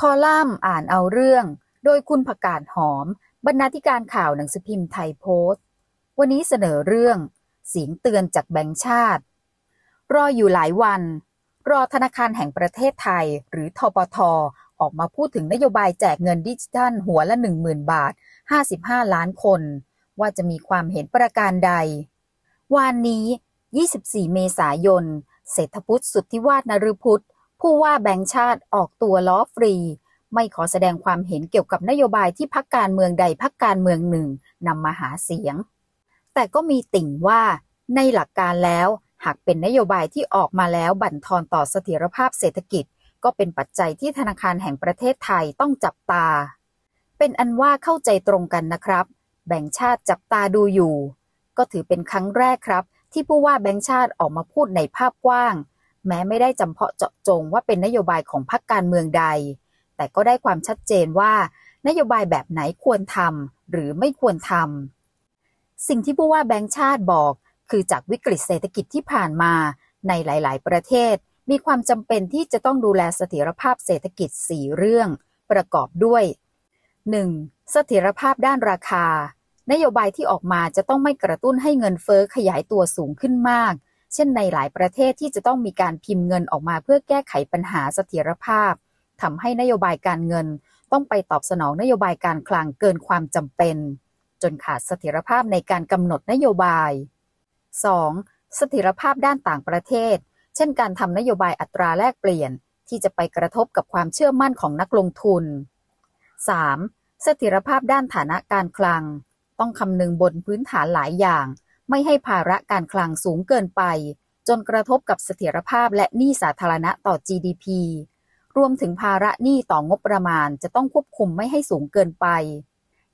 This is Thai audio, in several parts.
คอลัมน์อ่านเอาเรื่อง โดยคุณผกาดหอม บรรณาธิการข่าวหนังสือพิมพ์ไทยโพสต์ วันนี้เสนอเรื่องเสียงเตือนจากแบงค์ชาติ รออยู่หลายวัน รอธนาคารแห่งประเทศไทย หรือทปทออกมาพูดถึงนโยบายแจกเงินดิจิทัลหัวละ10,000 บาท 55 ล้านคน ว่าจะมีความเห็นประการใด วันนี้ 24 เมษายน เศรษฐพุทธสุทธิวาฒนฤพุทธผู้ว่าแบงค์ชาติออกตัวล้อฟรี ไม่ขอแสดงความเห็นเกี่ยวกับนโยบายที่พักการเมืองใดพักการเมืองหนึ่งนำมาหาเสียง แต่ก็มีติ่งว่า ในหลักการแล้วหากเป็นนโยบายที่ออกมาแล้วบั่นทอนต่อเสถียรภาพเศรษฐกิจ ก็เป็นปัจจัยที่ธนาคารแห่งประเทศไทยต้องจับตา เป็นอันว่าเข้าใจตรงกันนะครับ แบงค์ชาติจับตาดูอยู่ ก็ถือเป็นครั้งแรกครับ ที่ผู้ว่าแบงค์ชาติออกมาพูดในภาพกว้างแม้ไม่ได้จำเพาะเจาะจงว่าเป็นนโยบายของพรรคการเมืองใด แต่ก็ได้ความชัดเจนว่า นโยบายแบบไหนควรทำหรือไม่ควรทำ สิ่งที่ผู้ว่าแบงค์ชาติบอก คือจากวิกฤตเศรษฐกิจที่ผ่านมา ในหลายๆ ประเทศ มีความจำเป็นที่จะต้องดูแลเสถียรภาพเศรษฐกิจ 4 เรื่อง ประกอบด้วย 1. เสถียรภาพด้านราคา นโยบายที่ออกมาจะต้องไม่กระตุ้นให้เงินเฟอ้อขยายตัวสูงขึ้นมากเช่น ในหลายประเทศที่จะต้องมีการพิมพ์เงินออกมาเพื่อแก้ไขปัญหาเสถียรภาพทำให้นโยบายการเงินต้องไปตอบสนองนโยบายการคลังเกินความจำเป็น จนขาดเสถียรภาพในการกำหนดนโยบาย 2. สถียรภาพด้านต่างประเทศ เช่นการทำนโยบายอัตราแลกเปลี่ยน ที่จะไปกระทบกับความเชื่อมั่นของนักลงทุน 3. สถียรภาพด้านฐานะการคลัง ต้องคำนึงบนพื้นฐานหลายอย่างไม่ให้ภาระการคลังสูงเกินไป จนกระทบกับเสถียรภาพและหนี้สาธารณะต่อ GDP รวมถึงภาระหนี้ต่องบประมาณจะต้องควบคุมไม่ให้สูงเกินไป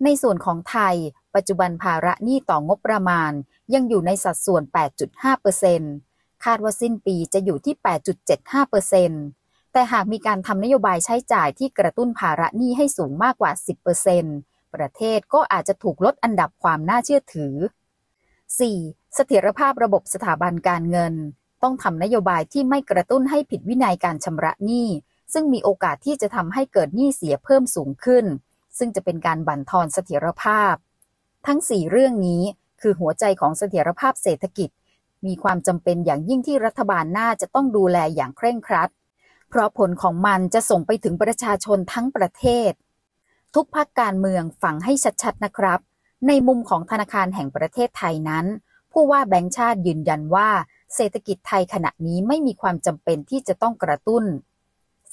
ในส่วนของไทย ปัจจุบันภาระหนี้ต่องบประมาณ ยังอยู่ในสัดส่วน 8.5%คาดว่าสิ้นปีจะอยู่ที่ 8.75%แต่หากมีการทำนโยบายใช้จ่ายที่กระตุ้นภาระหนี้ให้สูงมากกว่า 10%ประเทศก็อาจจะถูกลดอันดับความน่าเชื่อถือ 4. เสถียรภาพระบบสถาบันการเงิน ต้องทำนโยบายที่ไม่กระตุ้นให้ผิดวินัยการชำระหนี้ซึ่งมีโอกาสที่จะทำให้เกิดหนี้เสียเพิ่มสูงขึ้น ซึ่งจะเป็นการบั่นทอนเสถียรภาพ ทั้ง 4 เรื่องนี้คือหัวใจของเสถียรภาพเศรษฐกิจ มีความจำเป็นอย่างยิ่งที่รัฐบาลน่าจะต้องดูแลอย่างเคร่งครัดเพราะผลของมันจะส่งไปถึงประชาชนทั้งประเทศ ทุกพักการเมืองฝังให้ชัดๆนะครับในมุมของธนาคารแห่งประเทศไทยนั้น ผู้ว่าแบงค์ชาติยืนยันว่าเศรษฐกิจไทยขณะนี้ไม่มีความจำเป็นที่จะต้องกระตุ้น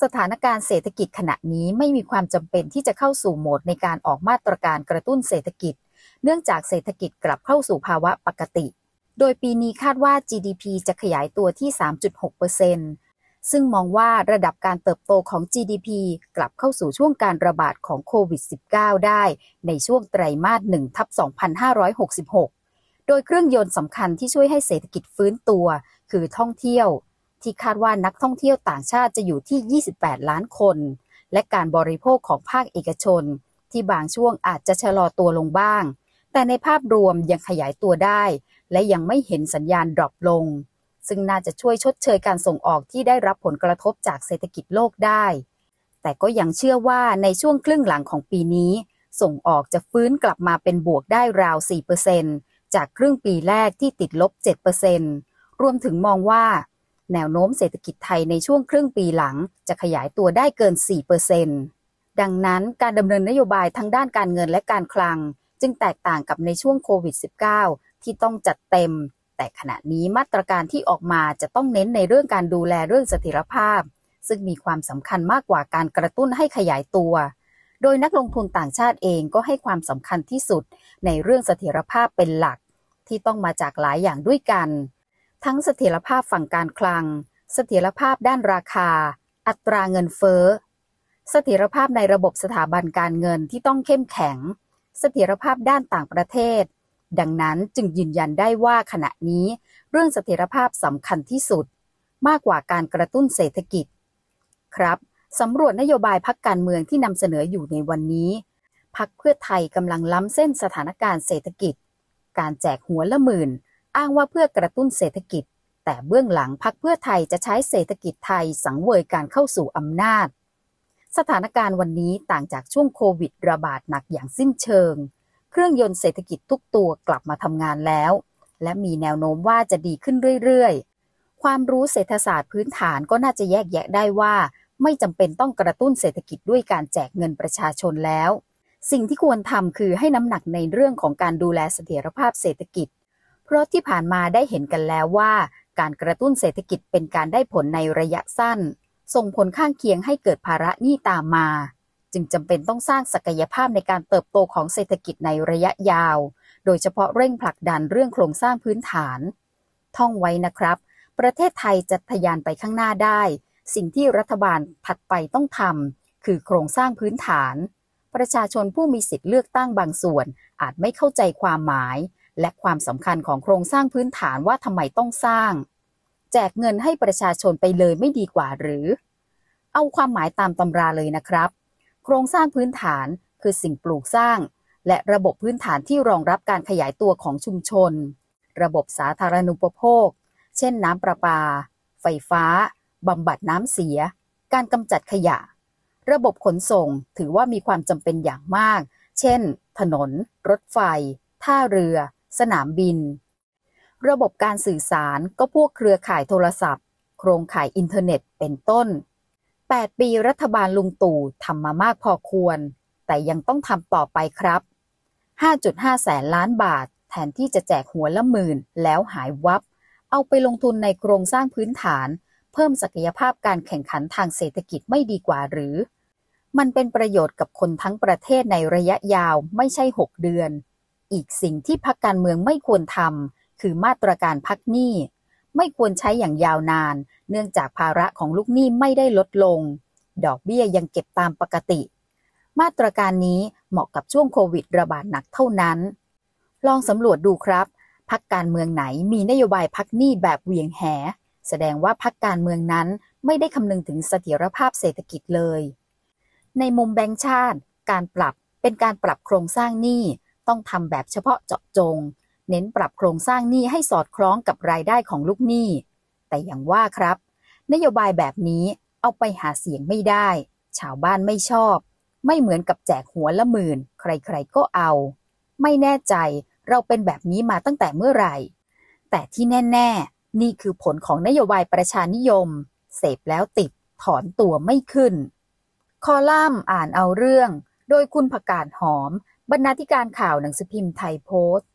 สถานการณ์เศรษฐกิจขณะนี้ไม่มีความจำเป็นที่จะเข้าสู่โหมดในการออกมาตรการกระตุ้นเศรษฐกิจ เนื่องจากเศรษฐกิจกลับเข้าสู่ภาวะปกติ โดยปีนี้คาดว่า GDP จะขยายตัวที่3.6%เซึ่งมองว่าระดับการเติบโตของ GDP กลับเข้าสู่ช่วงการระบาดของโควิด -19 ได้ในช่วงไตรมาส1ทับ2566 โดยเครื่องยนต์สำคัญที่ช่วยให้เศรษฐกิจฟื้นตัว คือท่องเที่ยว ที่คาดว่านักท่องเที่ยวต่างชาติจะอยู่ที่ 28 ล้านคน และการบริโภคของภาคเอกชน ที่บางช่วงอาจจะชะลอตัวลงบ้าง แต่ในภาพรวมยังขยายตัวได้ และยังไม่เห็นสัญญาณดรอปลงซึ่งน่าจะช่วยชดเชยการส่งออกที่ได้รับผลกระทบจากเศรษฐกิจโลกได้ แต่ก็ยังเชื่อว่าในช่วงครึ่งหลังของปีนี้ ส่งออกจะฟื้นกลับมาเป็นบวกได้ราว 4%จากครึ่งปีแรกที่ติดลบ 7%รวมถึงมองว่า แนวโน้มเศรษฐกิจไทยในช่วงครึ่งปีหลังจะขยายตัวได้เกิน 4%ดังนั้นการดำเนินนโยบายทั้งด้านการเงินและการคลัง จึงแตกต่างกับในช่วงโควิด -19 ที่ต้องจัดเต็มแต่ขณะนี้มาตรการที่ออกมาจะต้องเน้นในเรื่องการดูแลเรื่องสถิรภาพ ซึ่งมีความสำคัญมากกว่าการกระตุ้นให้ขยายตัว โดยนักลงทุนต่างชาติเองก็ให้ความสำคัญที่สุดในเรื่องสถิรภาพเป็นหลัก ที่ต้องมาจากหลายอย่างด้วยกัน ทั้งสถิรภาพฝั่งการคลัง สถิรภาพด้านราคา อัตราเงินเฟ้อสถิรภาพในระบบสถาบันการเงินที่ต้องเข้มแข็งสถิรภาพด้านต่างประเทศดังนั้นจึงยืนยันได้ว่าขณะนี้เรื่องเสถียรภาพสำคัญที่สุด มากกว่าการกระตุ้นเศรษฐกิจ ครับสำรวจนโยบายพักการเมืองที่นำเสนออยู่ในวันนี้พักเพื่อไทยกำลังล้ำเส้นสถานการณ์เศรษฐกิจ การแจกหัวละหมื่น อ้างว่าเพื่อกระตุ้นเศรษฐกิจ แต่เบื้องหลังพักเพื่อไทยจะใช้เศรษฐกิจไทย สังเวยการเข้าสู่อำนาจสถานการณ์วันนี้ต่างจากช่วงโควิดระบาดหนักอย่างสิ้นเชิงเครื่องยนต์เศรษฐกิจทุกตัวกลับมาทำงานแล้ว และมีแนวโน้มว่าจะดีขึ้นเรื่อยๆ ความรู้เศรษฐศาสตร์พื้นฐานก็น่าจะแยกแยะได้ว่า ไม่จำเป็นต้องกระตุ้นเศรษฐกิจด้วยการแจกเงินประชาชนแล้ว สิ่งที่ควรทำคือให้น้ำหนักในเรื่องของการดูแลเสถียรภาพเศรษฐกิจ เพราะที่ผ่านมาได้เห็นกันแล้วว่า การกระตุ้นเศรษฐกิจเป็นการได้ผลในระยะสั้น ส่งผลข้างเคียงให้เกิดภาระหนี้ตามมาจึงจำเป็นต้องสร้างศักยภาพในการเติบโตของเศรษฐกิจในระยะยาว โดยเฉพาะเร่งผลักดันเรื่องโครงสร้างพื้นฐาน ท่องไว้นะครับ ประเทศไทยจะทะยานไปข้างหน้าได้ สิ่งที่รัฐบาลถัดไปต้องทำคือโครงสร้างพื้นฐาน ประชาชนผู้มีสิทธิ์เลือกตั้งบางส่วนอาจไม่เข้าใจความหมาย และความสำคัญของโครงสร้างพื้นฐานว่าทำไมต้องสร้าง แจกเงินให้ประชาชนไปเลยไม่ดีกว่าหรือ เอาความหมายตามตำราเลยนะครับโครงสร้างพื้นฐานคือสิ่งปลูกสร้าง และระบบพื้นฐานที่รองรับการขยายตัวของชุมชน ระบบสาธารณูปโภค เช่นน้ำประปา ไฟฟ้า บำบัดน้ำเสีย การกำจัดขยะ ระบบขนส่งถือว่ามีความจำเป็นอย่างมาก เช่น ถนน รถไฟ ท่าเรือ สนามบิน ระบบการสื่อสารก็พวกเครือข่ายโทรศัพท์ โครงข่ายอินเทอร์เน็ต เป็นต้น8 ปีรัฐบาลลุงตู่ทำมามากพอควร แต่ยังต้องทำต่อไปครับ 5.5แสนล้านบาท แทนที่จะแจกหัวละหมื่นแล้วหายวับ เอาไปลงทุนในโครงสร้างพื้นฐาน เพิ่มศักยภาพการแข่งขันทางเศรษฐกิจไม่ดีกว่าหรือ มันเป็นประโยชน์กับคนทั้งประเทศในระยะยาวไม่ใช่ 6 เดือน อีกสิ่งที่พักการเมืองไม่ควรทำคือมาตรการพักหนี้ไม่ควรใช้อย่างยาวนาน เนื่องจากภาระของลูกหนี้ไม่ได้ลดลง ดอกเบี้ยยังเก็บตามปกติ มาตรการนี้เหมาะกับช่วงโควิดระบาดหนักเท่านั้น ลองสำรวจดูครับ พักการเมืองไหนมีนโยบายพักหนี้แบบเวียงแห แสดงว่าพักการเมืองนั้นไม่ได้คำนึงถึงเสถียรภาพเศรษฐกิจเลย ในมุมแบงค์ชาติ การปรับเป็นการปรับโครงสร้างหนี้ต้องทำแบบเฉพาะเจาะจงเน้นปรับโครงสร้างหนี้ให้สอดคล้องกับรายได้ของลูกหนี้ แต่อย่างว่าครับ นโยบายแบบนี้เอาไปหาเสียงไม่ได้ ชาวบ้านไม่ชอบ ไม่เหมือนกับแจกหัวละหมื่น ใครๆก็เอา ไม่แน่ใจเราเป็นแบบนี้มาตั้งแต่เมื่อไหร่ แต่ที่แน่ๆ นี่คือผลของนโยบายประชานิยม เสพแล้วติด ถอนตัวไม่ขึ้น คอลัมน์อ่านเอาเรื่อง โดยคุณผกาดหอม บรรณาธิการข่าวหนังสือพิมพ์ไทยโพสต์